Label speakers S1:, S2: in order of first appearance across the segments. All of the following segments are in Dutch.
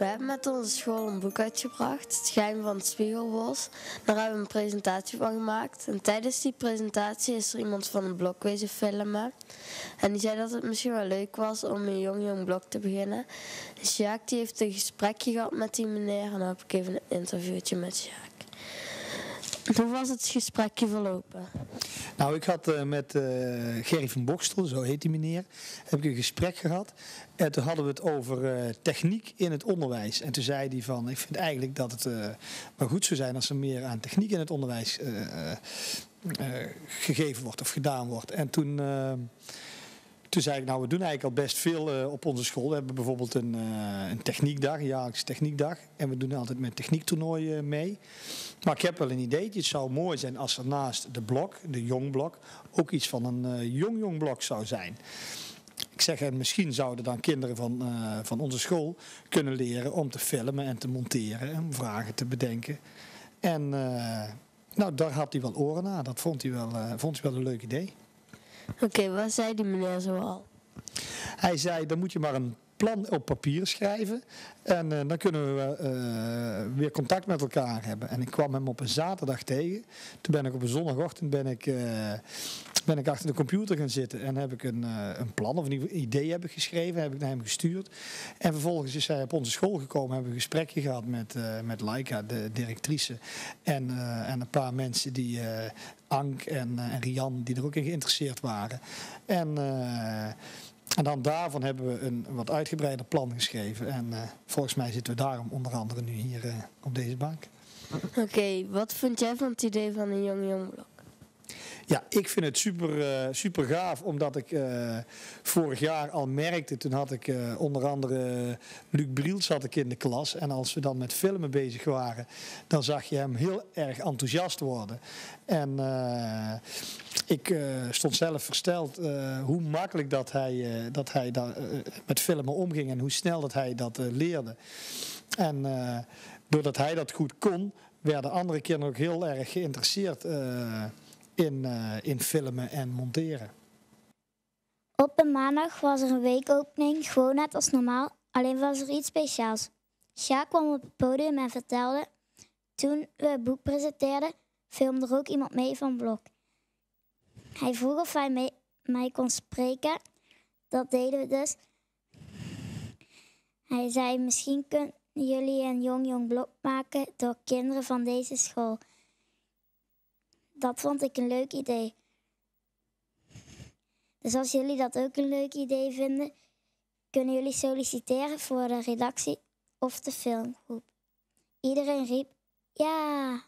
S1: We hebben met onze school een boek uitgebracht, Het Geheim van het Spiegelbos. Daar hebben we een presentatie van gemaakt. En tijdens die presentatie is er iemand van een blok wezen filmen. En die zei dat het misschien wel leuk was om een jong jong blok te beginnen. Dus Sjaak die heeft een gesprekje gehad met die meneer en dan heb ik even een interviewtje met Sjaak. Hoe was het gesprekje verlopen?
S2: Nou, ik had eh, met uh, Gerry van Bokstel, zo heet die meneer, heb ik een gesprek gehad. En toen hadden we het over eh, techniek in het onderwijs. En toen zei hij van, ik vind eigenlijk dat het maar goed zou zijn als er meer aan techniek in het onderwijs gegeven wordt of gedaan wordt. En toen toen zei ik, nou, we doen eigenlijk al best veel eh, op onze school. We hebben bijvoorbeeld een, uh, een techniekdag, een jaarlijkse techniekdag. En we doen altijd met techniektoernooien eh, mee. Maar ik heb wel een ideetje. Het zou mooi zijn als er naast de blok, de jongblok, ook iets van een jong-jong blok zou zijn. Ik zeg, en misschien zouden dan kinderen van, van onze school kunnen leren om te filmen en te monteren. En vragen te bedenken. En nou, daar had hij wel oren naar. Dat vond hij wel, vond hij wel een leuk idee.
S1: Oké, wat zei die meneer zoal?
S2: Hij zei, dan moet je maar een plan op papier schrijven. En eh, dan kunnen we eh, weer contact met elkaar hebben. En ik kwam hem op een zaterdag tegen. Toen ben ik op een zondagochtend ben ik, eh, ben ik achter de computer gaan zitten en heb ik een, eh, een plan of een idee heb geschreven, heb ik naar hem gestuurd. En vervolgens is hij op onze school gekomen, hebben we een gesprekje gehad met, uh, met Laika, de directrice. En, eh, en een paar mensen die, Ank en, en, Rian, die er ook in geïnteresseerd waren. En... En dan daarvan hebben we een wat uitgebreider plan geschreven. En volgens mij zitten we daarom onder andere nu hier op deze bank.
S1: Oké, wat vind jij van het idee van een jong jongen?
S2: Ja, ik vind het super, eh, super gaaf, omdat ik eh, vorig jaar al merkte, toen had ik eh, onder andere Luc Briel zat ik in de klas. En als we dan met filmen bezig waren, dan zag je hem heel erg enthousiast worden. En ik stond zelf versteld hoe makkelijk dat hij, dat hij daar met filmen omging en hoe snel dat hij dat leerde. En doordat hij dat goed kon, werden andere kinderen ook heel erg geïnteresseerd in, eh, in filmen en monteren.
S1: Op een maandag was er een weekopening, gewoon net als normaal, alleen was er iets speciaals. Ja, kwam op het podium en vertelde, toen we het boek presenteerden, filmde er ook iemand mee van Blok. Hij vroeg of hij mee, mij kon spreken, dat deden we dus. Hij zei, misschien kunnen jullie een jong jong blok maken door kinderen van deze school dat vond ik een leuk idee. Dus als jullie dat ook een leuk idee vinden, kunnen jullie solliciteren voor de redactie of de filmgroep. Iedereen riep ja.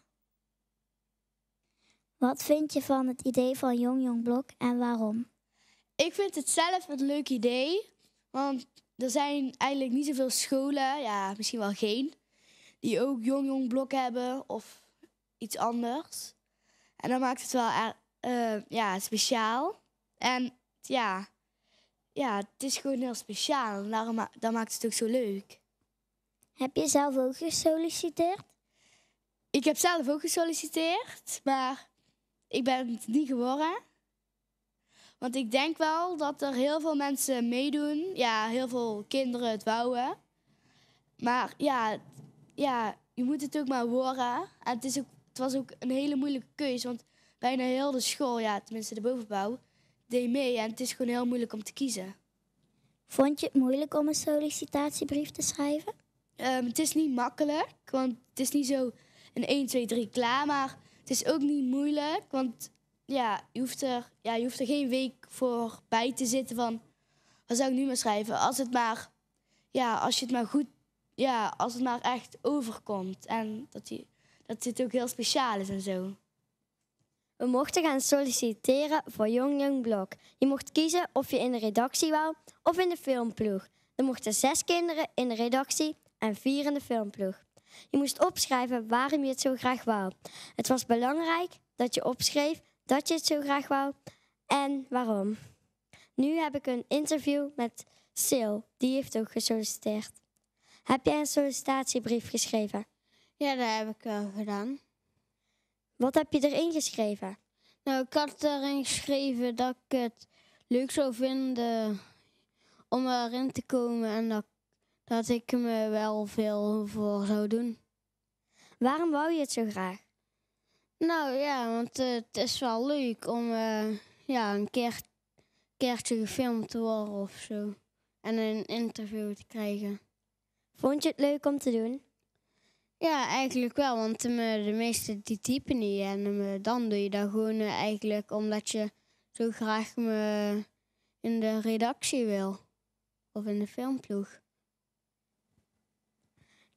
S1: Wat vind je van het idee van Jong Jong Blok en waarom? Ik vind het zelf een leuk idee, want er zijn eigenlijk niet zoveel scholen, ja, misschien wel geen, die ook Jong Jong Blok hebben of iets anders. En dat maakt het wel uh, ja, speciaal. En ja, ja, het is gewoon heel speciaal. En daarom dat maakt het ook zo leuk. Heb je zelf ook gesolliciteerd? Ik heb zelf ook gesolliciteerd, maar ik ben het niet geworden. Want ik denk wel dat er heel veel mensen meedoen. Ja, heel veel kinderen het wouden. Maar ja, ja je moet het ook maar horen. En het is ook het was ook een hele moeilijke keuze. Want bijna heel de school, ja, tenminste de bovenbouw, deed mee. En het is gewoon heel moeilijk om te kiezen. Vond je het moeilijk om een sollicitatiebrief te schrijven? Ehm, het is niet makkelijk, want het is niet zo een 1, 2, 3 klaar. Maar het is ook niet moeilijk, want ja, je hoeft er, ja, je hoeft er geen week voor bij te zitten van... Wat zou ik nu maar schrijven? Als het maar, ja, als je het maar goed, ja, als het maar echt overkomt. En dat je dat zit ook heel speciaal is en zo. We mochten gaan solliciteren voor Young Young Blok. Je mocht kiezen of je in de redactie wou of in de filmploeg. Er mochten zes kinderen in de redactie en vier in de filmploeg. Je moest opschrijven waarom je het zo graag wou. Het was belangrijk dat je opschreef dat je het zo graag wou en waarom. Nu heb ik een interview met Sil, die heeft ook gesolliciteerd. Heb jij een sollicitatiebrief geschreven? Ja, dat heb ik wel gedaan. Wat heb je erin geschreven? Nou, ik had erin geschreven dat ik het leuk zou vinden om erin te komen en dat, dat ik me wel veel voor zou doen. Waarom wou je het zo graag? Nou ja, want het is wel leuk om eh, ja, een keer, keertje gefilmd te worden of zo. En een interview te krijgen. Vond je het leuk om te doen? Ja, eigenlijk wel. Want de meeste die typen niet. En dan doe je dat gewoon eh, eigenlijk omdat je zo graag me in de redactie wil. Of in de filmploeg.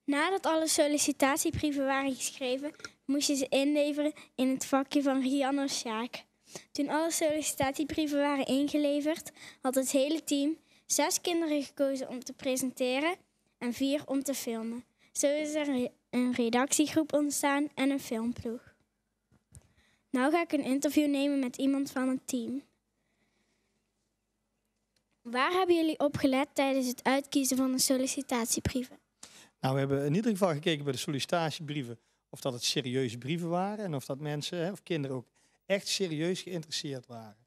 S1: Nadat alle sollicitatiebrieven waren geschreven, moest je ze inleveren in het vakje van Rianne Sjaak. Toen alle sollicitatiebrieven waren ingeleverd, had het hele team zes kinderen gekozen om te presenteren en vier om te filmen. Zo is er een redactiegroep ontstaan en een filmploeg. Nou ga ik een interview nemen met iemand van het team. Waar hebben jullie op gelet tijdens het uitkiezen van de sollicitatiebrieven?
S2: Nou, we hebben in ieder geval gekeken bij de sollicitatiebrieven of dat het serieuze brieven waren en of dat mensen of kinderen ook echt serieus geïnteresseerd waren.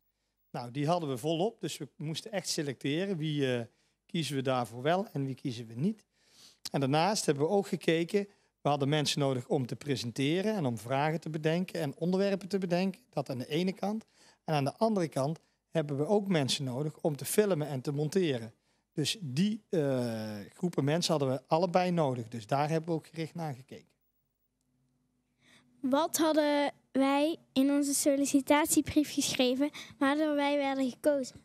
S2: Nou, die hadden we volop, dus we moesten echt selecteren wie eh, kiezen we daarvoor wel en wie kiezen we niet. En daarnaast hebben we ook gekeken we hadden mensen nodig om te presenteren en om vragen te bedenken en onderwerpen te bedenken. Dat aan de ene kant. En aan de andere kant hebben we ook mensen nodig om te filmen en te monteren. Dus die eh, groepen mensen hadden we allebei nodig. Dus daar hebben we ook gericht naar gekeken.
S1: Wat hadden wij in onze sollicitatiebrief geschreven waardoor wij werden gekozen?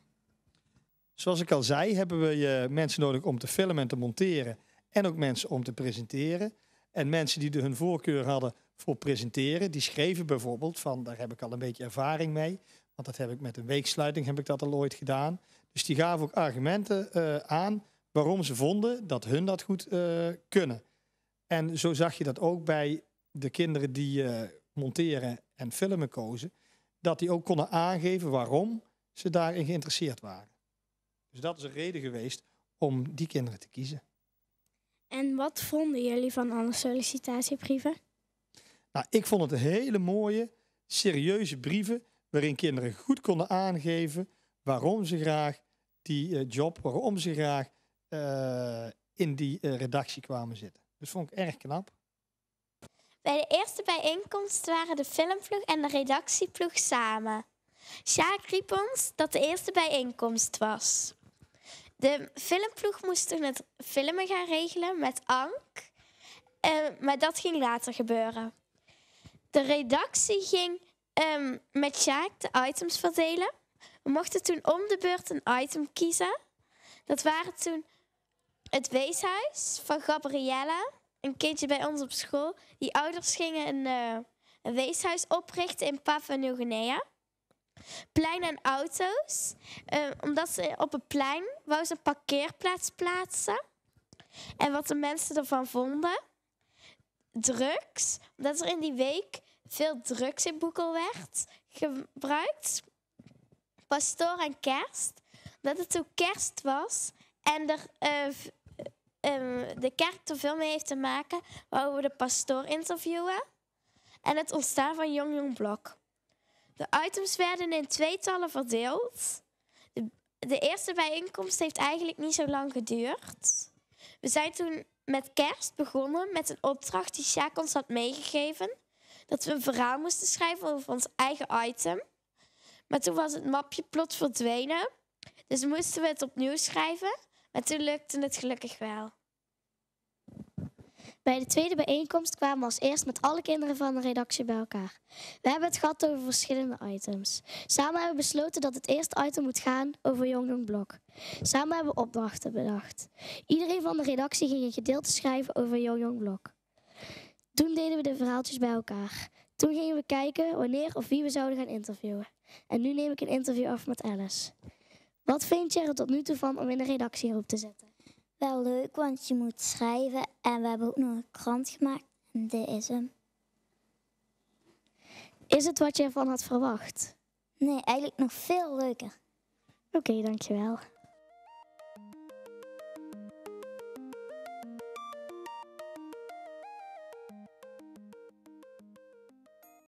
S2: Zoals ik al zei, hebben we mensen nodig om te filmen en te monteren. En ook mensen om te presenteren. En mensen die de hun voorkeur hadden voor presenteren, die schreven bijvoorbeeld van, daar heb ik al een beetje ervaring mee, want dat heb ik met een weeksluiting heb ik dat al ooit gedaan. Dus die gaven ook argumenten eh, aan waarom ze vonden dat hun dat goed eh, kunnen. En zo zag je dat ook bij de kinderen die eh, monteren en filmen kozen, dat die ook konden aangeven waarom ze daarin geïnteresseerd waren. Dus dat is een reden geweest om die kinderen te kiezen.
S1: En wat vonden jullie van alle sollicitatiebrieven?
S2: Nou, ik vond het hele mooie, serieuze brieven waarin kinderen goed konden aangeven waarom ze graag die uh, job, waarom ze graag eh, in die eh, redactie kwamen zitten. Dus vond ik erg knap.
S1: Bij de eerste bijeenkomst waren de filmploeg en de redactieploeg samen. Sjaak riep ons dat de eerste bijeenkomst was. De filmploeg moest toen het filmen gaan regelen met Ank. Eh, maar dat ging later gebeuren. De redactie ging ehm, met Sjaak de items verdelen. We mochten toen om de beurt een item kiezen. Dat waren toen het weeshuis van Gabriella, een kindje bij ons op school. Die ouders gingen een, eh, een weeshuis oprichten in Papua Nieuw-Guinea plein en auto's. Ehm, omdat ze op het plein wou ze een parkeerplaats plaatsen. En wat de mensen ervan vonden. Drugs. Omdat er in die week veel drugs in Boekel werd gebruikt. Pastoor en kerst. omdat het toen kerst was. En er, eh, ehm, de kerk er veel mee heeft te maken. wouden we de pastoor interviewen. En het ontstaan van Jong Jong Blok. De items werden in tweetallen verdeeld. De, eerste bijeenkomst heeft eigenlijk niet zo lang geduurd. We zijn toen met kerst begonnen met een opdracht die Sjaak ons had meegegeven. Dat we een verhaal moesten schrijven over ons eigen item. Maar toen was het mapje plots verdwenen. Dus moesten we het opnieuw schrijven. Maar toen lukte het gelukkig wel. Bij de tweede bijeenkomst kwamen we als eerst met alle kinderen van de redactie bij elkaar. We hebben het gehad over verschillende items. Samen hebben we besloten dat het eerste item moet gaan over Jong Blok. Samen hebben we opdrachten bedacht. Iedereen van de redactie ging een gedeelte schrijven over Jong Jong Blok. Toen deden we de verhaaltjes bij elkaar. Toen gingen we kijken wanneer of wie we zouden gaan interviewen. En nu neem ik een interview af met Alice. Wat vind je er tot nu toe van om in de redactie op te zetten? wel leuk, want je moet schrijven. En we hebben ook nog een krant gemaakt. En dit is hem. Is het wat je ervan had verwacht? Nee, eigenlijk nog veel leuker. Oké, dankjewel.